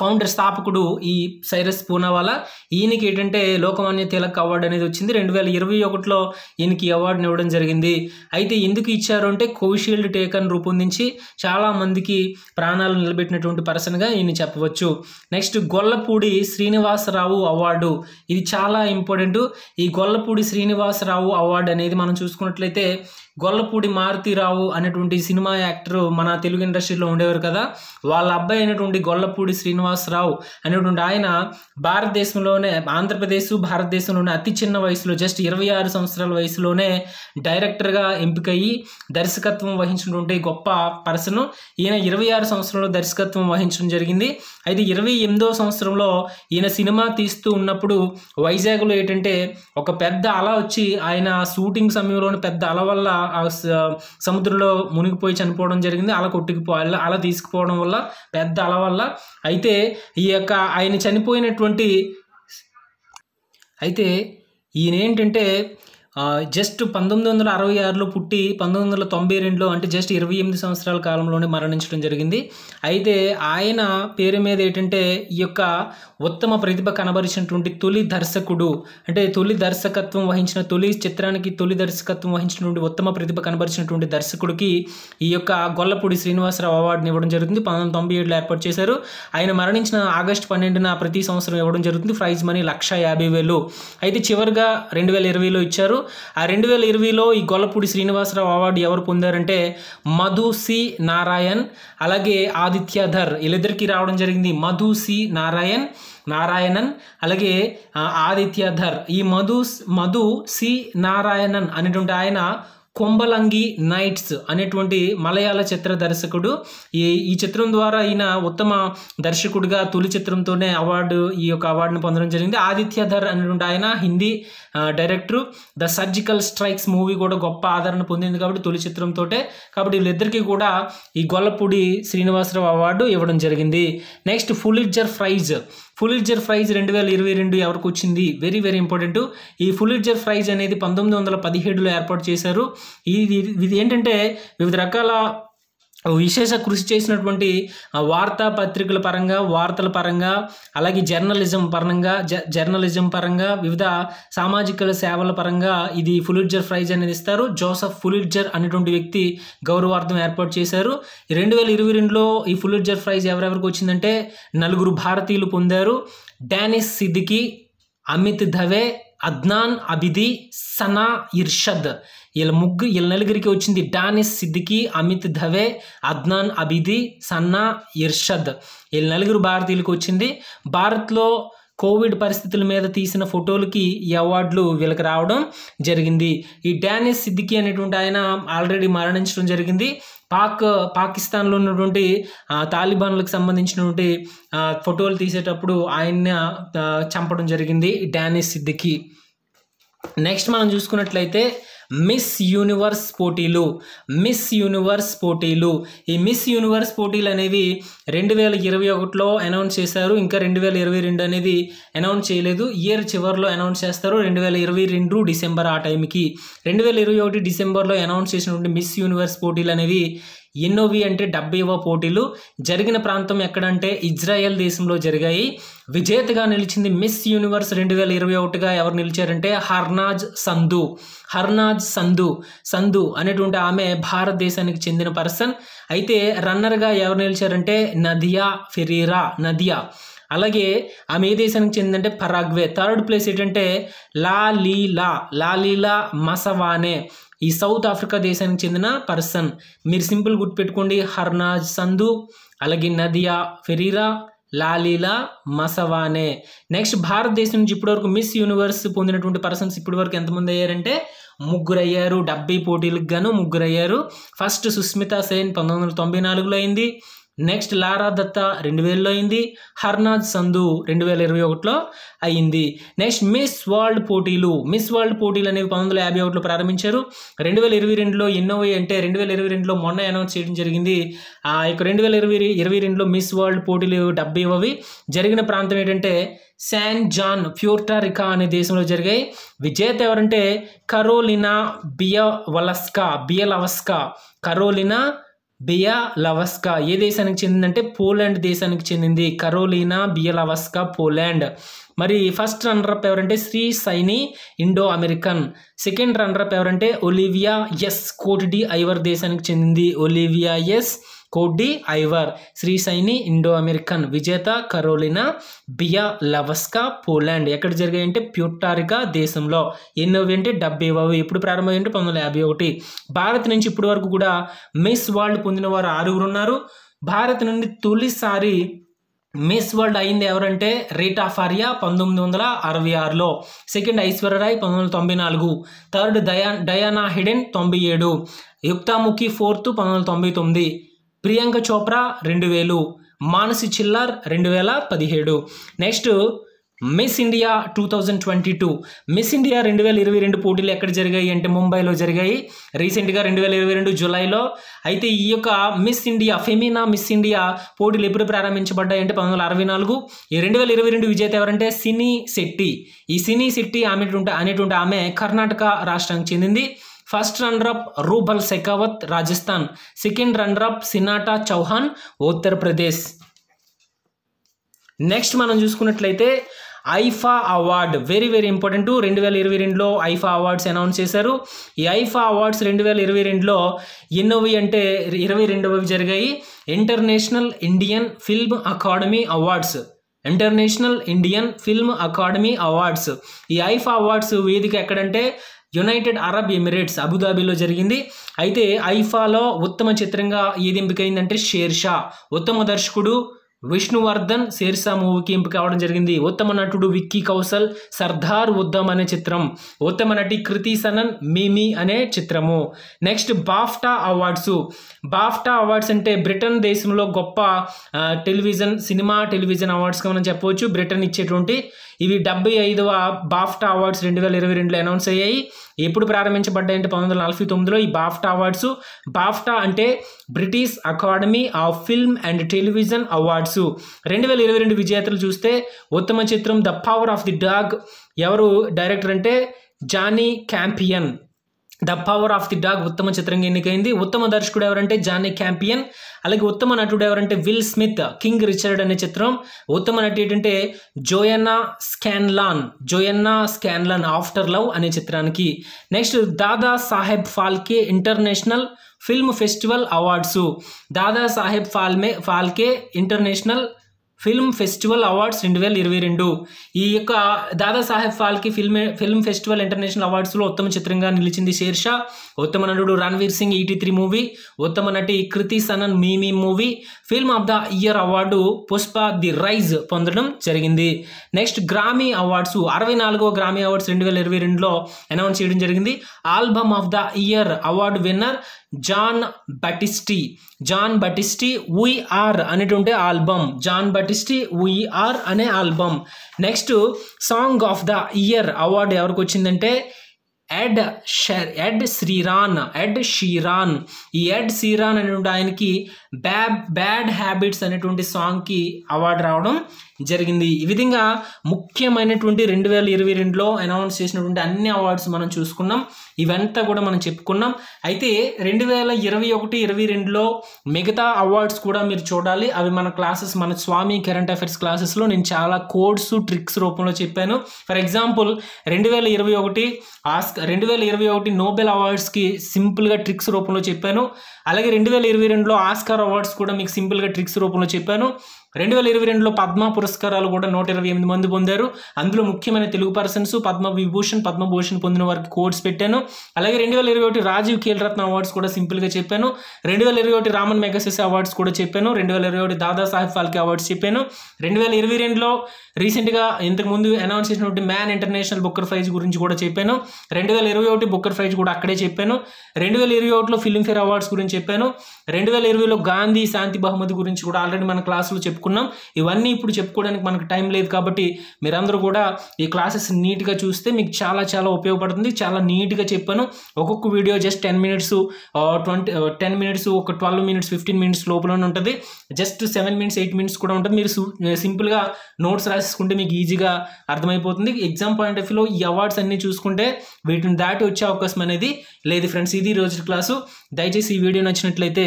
ఫౌండర్ స్థాపకుడు ఈ సైరస్ పూనావాలా ఈయనకి ఏంటంటే లోకమాన్య తిలక్ అవార్డు అనేది వచ్చింది రెండు వేల ఇరవై ఒకటిలో ఈయనకి అవార్డుని ఇవ్వడం జరిగింది అయితే ఎందుకు ఇచ్చారు అంటే కోవిషీల్డ్ టీకాను రూపొందించి చాలామందికి ప్రాణాలు నిలబెట్టినటువంటి పర్సన్గా ఈయన చెప్పవచ్చు నెక్స్ట్ గొల్లపూడి శ్రీనివాసరావు అవార్డు ఇది చాలా ఇంపార్టెంట్ ఈ గొల్లపూడి శ్రీనివాసరావు అవార్డు అనేది మనం చూసుకున్నట్లయితే గొల్లపూడి మారుతిరావు అనేటువంటి సినిమా యాక్టర్ మన తెలుగు ఇండస్ట్రీలో ఉండేవారు కదా వాళ్ళ అబ్బాయి అయినటువంటి గొల్లపూడి శ్రీనివాసరావు అనేటువంటి ఆయన భారతదేశంలోనే ఆంధ్రప్రదేశ్ భారతదేశంలోనే అతి చిన్న వయసులో జస్ట్ ఇరవై ఆరు సంవత్సరాల వయసులోనే డైరెక్టర్గా ఎంపికయ్యి దర్శకత్వం వహించినటువంటి గొప్ప పర్సన్ ఈయన ఇరవై ఆరు సంవత్సరంలో దర్శకత్వం వహించడం జరిగింది అయితే ఇరవై ఎనిమిదో సంవత్సరంలో ఈయన సినిమా తీస్తూ ఉన్నప్పుడు వైజాగ్లో ఏంటంటే ఒక పెద్ద అల వచ్చి ఆయన షూటింగ్ సమయంలోని పెద్ద అల వల్ల సముద్రంలో మునిగిపోయి చనిపోవడం జరిగింది అలా కొట్టుకుపో అలా అలా తీసుకుపోవడం వల్ల పెద్ద అల వల్ల అయితే ఈ యొక్క ఆయన చనిపోయినటువంటి అయితే ఈయన ఏంటంటే జస్ట్ పంతొమ్మిది వందల అరవై ఆరులో పుట్టి పంతొమ్మిది వందల తొంభై రెండులో అంటే జస్ట్ ఇరవై ఎనిమిది సంవత్సరాల కాలంలోనే మరణించడం జరిగింది అయితే ఆయన పేరు మీద ఏంటంటే ఈ యొక్క ఉత్తమ ప్రతిభ కనబరిచినటువంటి తొలి దర్శకుడు అంటే తొలి దర్శకత్వం వహించిన తొలి చిత్రానికి తొలి దర్శకత్వం వహించినటువంటి ఉత్తమ ప్రతిభ కనబరిచినటువంటి దర్శకుడికి ఈ యొక్క గొల్లపూడి శ్రీనివాసరావు అవార్డుని ఇవ్వడం జరుగుతుంది పంతొమ్మిది తొంభై ఏడులో ఏర్పాటు చేశారు ఆయన మరణించిన ఆగస్టు పన్నెండున ప్రతి సంవత్సరం ఇవ్వడం జరుగుతుంది ప్రైజ్ మనీ లక్ష యాభై వేలు అయితే చివరిగా రెండు వేల ఇరవైలో ఇచ్చారు ఆ రెండు వేల ఇరవైలో ఈ గొల్లపూడి శ్రీనివాసరావు అవార్డు ఎవరు పొందారంటే మధు సి నారాయణ్ అలాగే ఆదిత్యధర్ వీళ్ళిద్దరికీ రావడం జరిగింది మధు సి నారాయణ్ నారాయణన్ అలాగే ఆదిత్యధర్ ఈ మధు మధు సి నారాయణన్ అనేటువంటి ఆయన కొంబలంగి నైట్స్ అనేటువంటి మలయాళ చిత్ర దర్శకుడు ఈ ఈ చిత్రం ద్వారా ఈయన ఉత్తమ దర్శకుడిగా తొలి చిత్రంతోనే అవార్డు ఈ యొక్క అవార్డును పొందడం జరిగింది ఆదిత్యధర్ అనేటువంటి ఆయన Hindi director the surgical strikes movie కూడా గొప్ప ఆదరణ పొందింది కాబట్టి తొలి చిత్రంతో కాబట్టి వీళ్ళిద్దరికీ కూడా ఈ గొల్లపూడి శ్రీనివాసరావు అవార్డు ఇవ్వడం జరిగింది next Pulitzer prize Pulitzer prize రెండు వేల ఇరవై రెండు ఎవరికి వచ్చింది వెరీ వెరీ ఇంపార్టెంట్ ఈ ఫులిజర్ ప్రైజ్ అనేది పంతొమ్మిది వందల పదిహేడులో ఏర్పాటు చేశారు ఇది ఇది ఏంటంటే వివిధ రకాల విశేష కృషి చేసినటువంటి వార్తాపత్రికల పరంగా వార్తల పరంగా అలాగే జర్నలిజం పరంగా జ జర్నలిజం పరంగా వివిధ సామాజిక సేవల పరంగా ఇది ఫులిడ్జర్ ప్రైజ్ అనేది ఇస్తారు జోసఫ్ ఫులిడ్జర్ అనేటువంటి వ్యక్తి గౌరవార్థం ఏర్పాటు చేశారు రెండు వేల ఇరవై రెండులో ఈ ఫులిడ్జర్ ప్రైజ్ ఎవరెవరికి వచ్చిందంటే నలుగురు భారతీయులు పొందారు డానిస్ సిద్దికి అమిత్ ధవే అద్నాన్ అబిది సనా ఇర్షద్ వీళ్ళ ముగ్గు వీళ్ళ నలుగురికి వచ్చింది డానిస్ సిద్దికి అమిత్ ధవే అద్నాన్ అబిది సన్నా ఇర్షద్ వీళ్ళ నలుగురు భారతీయులకు వచ్చింది భారత్లో కోవిడ్ పరిస్థితుల మీద తీసిన ఫోటోలకి ఈ అవార్డులు వీళ్ళకి రావడం జరిగింది ఈ డానిస్ సిద్దికి అనేటువంటి ఆయన ఆల్రెడీ మరణించడం జరిగింది పాక్ పాకిస్తాన్లో ఉన్నటువంటి తాలిబాన్లకు సంబంధించినటువంటి ఫోటోలు తీసేటప్పుడు ఆయన చంపడం జరిగింది డానిస్ సిద్దికి నెక్స్ట్ మనం చూసుకున్నట్లయితే మిస్ యూనివర్స్ పోటీలు మిస్ యూనివర్స్ పోటీలు ఈ మిస్ యూనివర్స్ పోటీలు అనేవి రెండు వేల ఇరవై ఒకటిలో అనౌన్స్ చేశారు ఇంకా రెండు వేల ఇరవై రెండు అనేది అనౌన్స్ చేయలేదు ఇయర్ చివరిలో అనౌన్స్ చేస్తారు రెండు వేల ఇరవై రెండు డిసెంబర్ ఆ టైంకి రెండు వేల ఇరవై ఒకటి డిసెంబర్లో అనౌన్స్ చేసినటువంటి మిస్ యూనివర్స్ పోటీలు అనేవి ఎన్నోవి అంటే డెబ్బైవ పోటీలు జరిగిన ప్రాంతం ఎక్కడంటే ఇజ్రాయెల్ దేశంలో జరిగాయి విజేతగా నిలిచింది మిస్ యూనివర్స్ రెండు వేల ఇరవై ఒకటిగా ఎవరు నిలిచారంటే హర్నాజ్ సంధు హర్నాజ్ సంధు సంధు అనేటువంటి ఆమె భారతదేశానికి చెందిన పర్సన్ అయితే రన్నర్గా ఎవరు నిలిచారంటే నదియా ఫెరీరా నదియా అలాగే ఆమె ఏ దేశానికి చెందిందంటే పరాగ్వే థర్డ్ ప్లేస్ ఏంటంటే లాలీలా లాలీలా మసవానే ఈ సౌత్ ఆఫ్రికా దేశానికి చెందిన పర్సన్ మీరు సింపుల్ గుర్తుపెట్టుకోండి హర్నాజ్ సంధు అలాగే Nadia Ferreira Lalela Mswane next భారతదేశం నుంచి ఇప్పటివరకు మిస్ యూనివర్స్ పొందినటువంటి పర్సన్స్ ఇప్పటివరకు ఎంతమంది అయ్యారంటే ముగ్గురు అయ్యారు డెబ్బై పోటీలకు గాను ముగ్గురు అయ్యారు ఫస్ట్ సుస్మిత సేన్ పంతొమ్మిది వందల తొంభై నాలుగులో అయింది నెక్స్ట్ లారా దత్తా రెండు వేలలో అయింది హర్నాజ్ సంధు రెండు వేల ఇరవై ఒకటిలో అయింది నెక్స్ట్ మిస్ వరల్డ్ పోటీలు మిస్ వరల్డ్ పోటీలు అనేవి పంతొమ్మిది వందల యాభై ఒకటిలో ప్రారంభించారు రెండు వేల ఇరవై రెండులో ఎన్నోవై అంటే రెండు వేల ఇరవై రెండులో మొన్న అనౌన్స్ చేయడం జరిగింది ఆ యొక్క రెండు వేల ఇరవై ఇరవై రెండులో మిస్ వరల్డ్ పోటీలు డబ్బు ఇవ్వవి జరిగిన ప్రాంతం ఏంటంటే శాన్ జాన్ ప్యూర్టారికా అనే దేశంలో జరిగాయి విజేత ఎవరంటే కరోలినా బియవలస్కా బియలవస్కా కరోలినా బియా లవస్కా ఏ దేశానికి చెందిందంటే పోలాండ్ దేశానికి చెందింది కరోలినా బియా లవస్కా పోలాండ్ మరి ఫస్ట్ రన్నరప్ ఎవరంటే Shree Saini Indo American second runner up ఎవరంటే ఒలివియా ఎస్ కోటిడి ఐవర్ దేశానికి చెందింది Olivia Yace Cote d'Ivoire Shree Saini Indo American విజేత కరోలినా బియా లవస్కా పోలాండ్ ఎక్కడ అంటే ప్యూటారికా దేశంలో ఎన్నోవి అంటే డెబ్బైవవి ఇప్పుడు ప్రారంభమైంటే పంతొమ్మిది వందల యాభై ఒకటి భారత్ నుంచి ఇప్పటి వరకు కూడా మిస్ వరల్డ్ పొందిన వారు ఆరుగురు ఉన్నారు భారత్ నుండి తొలిసారి మిస్ వరల్డ్ అయింది ఎవరంటే రీటా ఫారియా పంతొమ్మిది వందల అరవై ఆరులో సెకండ్ ఐశ్వర్యరాయ్ పంతొమ్మిది వందల తొంభై నాలుగు థర్డ్ డయా డయానా హిడెన్ తొంభై ఏడు యుక్తాముఖి ఫోర్త్ పంతొమ్మిది వందల తొంభై తొమ్మిది ప్రియాంక చోప్రా రెండు వేలు మానసి చిల్లర్ రెండు వేల పదిహేడు next Miss India two thousand twenty two Miss India రెండు వేల ఇరవై రెండు పోటీలు ఎక్కడ జరిగాయి అంటే ముంబైలో జరిగాయి రీసెంట్గా రెండు వేల ఇరవై రెండు జూలైలో అయితే ఈ యొక్క Miss India Femina Miss India పోటీలు ఎప్పుడు ప్రారంభించబడ్డాయి అంటే పంతొమ్మిది వందల అరవై నాలుగు ఈ రెండు వేల ఇరవై రెండు విజేత ఎవరంటే సినీ శెట్టి ఈ సినీ శెట్టి ఆమె అనేటువంటి ఆమె కర్ణాటక రాష్ట్రానికి చెందింది first runner up Rubal Shekhawat Rajasthan second runner up Shinata Chauhan Uttar Pradesh next మనం చూసుకున్నట్లయితే IIFA award very very important రెండు వేల ఇరవై రెండులో ఐఫా అవార్డ్స్ అనౌన్స్ చేశారు ఈ ఐఫా అవార్డ్స్ రెండు వేల ఇరవై రెండులో ఎన్నోవి అంటే ఇరవై రెండవవి జరిగాయి international Indian film academy awards international Indian film academy awards ఈ ఐఫా అవార్డ్స్ వేదిక ఎక్కడంటే యునైటెడ్ అరబ్ ఎమిరేట్స్ అబుదాబీలో జరిగింది అయితే ఐఫాలో ఉత్తమ చిత్రంగా ఏది ఎంపికైందంటే షేర్షా ఉత్తమ దర్శకుడు విష్ణువర్ధన్ శేర్షా మూవీకి ఎంపిక అవడం జరిగింది ఉత్తమ నటుడు విక్కీ కౌశల్ సర్దార్ ఉద్దమ్ అనే చిత్రం ఉత్తమ నటి కృతి సనన్ మిమి అనే చిత్రము next BAFTA awards BAFTA awards అంటే బ్రిటన్ దేశంలో గొప్ప టెలివిజన్ సినిమా టెలివిజన్ అవార్డ్స్గా మనం చెప్పవచ్చు బ్రిటన్ ఇచ్చేటువంటి ఇవి డెబ్బై ఐదవ బాఫ్టా అవార్డ్స్ రెండు వేల ఇరవై రెండులో అనౌన్స్ అయ్యాయి ఎప్పుడు ప్రారంభించబడ్డాయంటే పంతొమ్మిది వందల నలభై తొమ్మిదిలో ఈ బాఫ్టా అవార్డ్స్ బాఫ్టా అంటే British academy of film and television awards రెండు వేల ఇరవై రెండు విజేతలు చూస్తే ఉత్తమ చిత్రం the power of the dog ఎవరు డైరెక్టర్ అంటే Jane Campion the power of the dog ఉత్తమ చిత్రంగా ఎన్నికైంది ఉత్తమ దర్శకుడు ఎవరంటే జానీ క్యాంపియన్ అలాగే ఉత్తమ నటుడు ఎవరంటే విల్ స్మిత్ కింగ్ రిచర్డ్ అనే చిత్రం ఉత్తమ నటి ఏంటంటే జోయన్నా స్కాన్లాన్ జోయన్నా స్కాన్లాన్ ఆఫ్టర్ లవ్ అనే చిత్రానికి next Dada Saheb Phalke international film festival awards Dada Saheb ఫాల్మే Phalke international film festival awards రెండు వేల ఇరవై రెండు ఈ యొక్క Dadasaheb Phalke film film festival international అవార్డ్స్లో ఉత్తమ చిత్రంగా నిలిచింది షేర్షా ఉత్తమ నటుడు Ranveer Singh eighty three movie ఉత్తమ నటి Kriti Sanon Mimi movie film of the year award Pushpa the rise పొందడం జరిగింది నెక్స్ట్ గ్రామీ అవార్డ్స్ అరవై నాలుగో గ్రామీ అవార్డ్స్ రెండు వేల ఇరవై రెండులో అనౌన్స్ చేయడం జరిగింది album of the year award winner Jon Batiste Jon Batiste we are అనేటువంటి ఆల్బమ్ జాన్ బటిస్టీ ఆర్ అనే album next song of the year award ఎవరికి వచ్చిందంటే ఎడ్ షర్ ఎడ్ శ్రీరాన్ ఎడ్ షీరాన్ ఈ ఎడ్ శ్రీరాన్ అనేటువంటి ఆయనకి బ్యాడ్ బ్యాడ్ హ్యాబిట్స్ అనేటువంటి సాంగ్కి అవార్డు రావడం జరిగింది ఈ విధంగా ముఖ్యమైనటువంటి రెండు వేల ఇరవై రెండులో అనౌన్స్ చేసినటువంటి అన్ని అవార్డ్స్ మనం చూసుకున్నాం ఇవంతా కూడా మనం చెప్పుకున్నాం అయితే రెండు వేల ఇరవై ఒకటి ఇరవై రెండులో మిగతా అవార్డ్స్ కూడా మీరు చూడాలి అవి మన క్లాసెస్ మన స్వామి కరెంట్ అఫైర్స్ క్లాసెస్లో నేను చాలా కోడ్స్ ట్రిక్స్ రూపంలో చెప్పాను ఫర్ ఎగ్జాంపుల్ రెండు వేల ఇరవై ఒకటి ఆస్క్ రెండు వేల ఇరవై ఒకటి నోబెల్ అవార్డ్స్కి సింపుల్గా ట్రిక్స్ రూపంలో చెప్పాను అలాగే రెండు వేల ఇరవై రెండులో ఆస్కార్ అవార్డ్స్ కూడా మీకు సింపుల్గా ట్రిక్స్ రూపంలో చెప్పాను రెండు వేల ఇరవై రెండులో పద్మ పురస్కారాలు కూడా నూట ఇరవై ఎనిమిది మంది పొందారు అందులో ముఖ్యమైన తెలుగు పర్సన్స్ పద్మ విభూషణ్ పద్మభూషణ్ పొందిన వారికి కోడ్స్ పెట్టాను అలాగే రెండు వేల ఇరవై ఒకటి రాజీవ్ కీలరత్న అవార్డ్స్ కూడా సింపుల్గా చెప్పాను రెండు వేల ఇరవై ఒకటి రామన్ మెగసెస్ అవార్డ్స్ కూడా చెప్పాను రెండు వేల ఇరవై ఒకటి దాదాసాహెబ్ ఫాల్కే అవార్డ్స్ చెప్పాను రెండు వేల ఇరవై రెండులో రీసెంట్గా ఇంతకుముందు అనౌన్స్ చేసినటువంటి మ్యాన్ ఇంటర్నేషనల్ బుక్కర్ ఫ్రైజ్ గురించి కూడా చెప్పాను రెండు వేల ఇరవై ఒకటి బుక్కర్ ఫ్రైజ్ కూడా అక్కడే చెప్పాను రెండు వేల ఇరవై ఒకటిలో ఫిల్మ్ఫేర్ అవార్డ్స్ గురించి చెప్పాను రెండు వేల ఇరవైలో గాంధీ శాంతి బహుమతి గురించి కూడా ఆల్రెడీ మన క్లాసులో చెప్పాను చెప్పుకున్నాం ఇవన్నీ ఇప్పుడు చెప్పుకోవడానికి మనకు టైం లేదు కాబట్టి మీరందరూ కూడా ఈ క్లాసెస్ నీట్గా చూస్తే మీకు చాలా చాలా ఉపయోగపడుతుంది చాలా నీట్గా చెప్పాను ఒక్కొక్క video just ten minutes twenty ten minutes ఒక ట్వెల్వ్ మినిట్స్ ఫిఫ్టీన్ మినిట్స్ లోపలనే ఉంటుంది just seven minutes eight minutes కూడా ఉంటుంది మీరు సింపుల్గా నోట్స్ రాసేసుకుంటే మీకు ఈజీగా అర్థమైపోతుంది ఎగ్జామ్ పాయింట్ ఆఫ్ వ్యూలో ఈ అవార్డ్స్ అన్నీ చూసుకుంటే వీటిని దాటి వచ్చే అవకాశం అనేది లేదు ఫ్రెండ్స్ ఇది రోజు క్లాసు దయచేసి ఈ వీడియో నచ్చినట్లయితే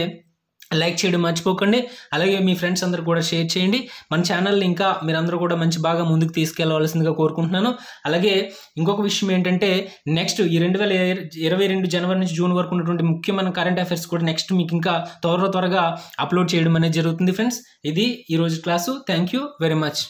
లైక్ చేయడం మర్చిపోకండి అలాగే మీ ఫ్రెండ్స్ అందరూ కూడా షేర్ చేయండి మన ఛానల్ని ఇంకా మీరందరూ కూడా మంచి బాగా ముందుకు తీసుకెళ్లవలసిందిగా కోరుకుంటున్నాను అలాగే ఇంకొక విషయం ఏంటంటే నెక్స్ట్ ఈ రెండు వేల ఇరవై రెండు జనవరి నుంచి జూన్ వరకు ఉన్నటువంటి ముఖ్యమైన కరెంట్ అఫైర్స్ కూడా నెక్స్ట్ మీకు ఇంకా త్వర త్వరగా అప్లోడ్ చేయడం అనేది జరుగుతుంది ఫ్రెండ్స్ ఇది ఈరోజు class thank you very much